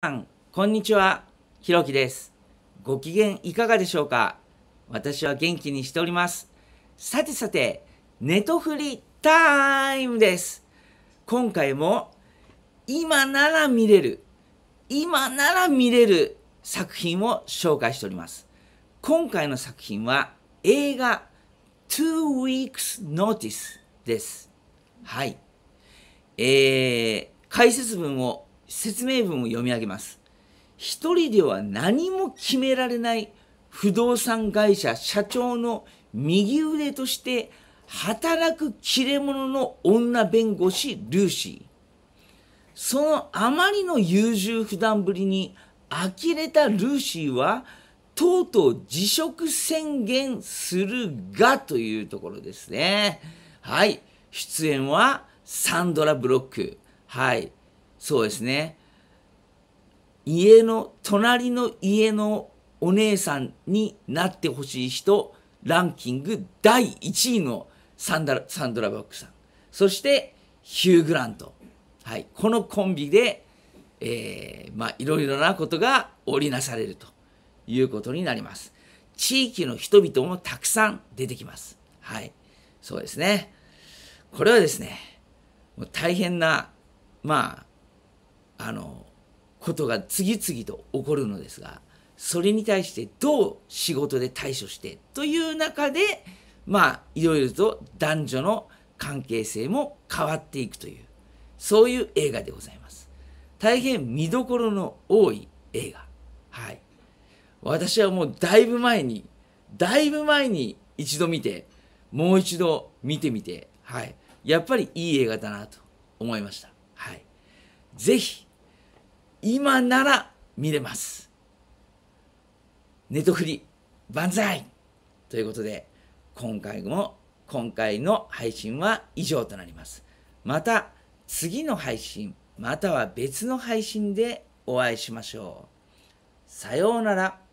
さん、こんにちは。ひろきです。ご機嫌いかがでしょうか私は元気にしております。さてさて、ネトフリタイムです。今回も、今なら見れる、今なら見れる作品を紹介しております。今回の作品は、映画、Two Weeks Notice です。はい。えー、解説文を説明文を読み上げます。一人では何も決められない不動産会社社長の右腕として働く切れ者の女弁護士ルーシー。そのあまりの優柔不断ぶりに呆れたルーシーはとうとう辞職宣言するがというところですね。はい。出演はサンドラ・ブロック。はい。そうですね家の隣の家のお姉さんになってほしい人ランキング第1位のサンダサンドラ・バックさんそしてヒュー・グラント、はい、このコンビで、えー、まあ、いろいろなことが織りなされるということになります地域の人々もたくさん出てきますはいそうですねこれはですねもう大変なまああのことが次々と起こるのですがそれに対してどう仕事で対処してという中でまあいろいろと男女の関係性も変わっていくというそういう映画でございます大変見どころの多い映画はい私はもうだいぶ前にだいぶ前に一度見てもう一度見てみてはいやっぱりいい映画だなと思いましたはい是非今なら見れます。寝とくり、万歳ということで、今回も、今回の配信は以上となります。また次の配信、または別の配信でお会いしましょう。さようなら。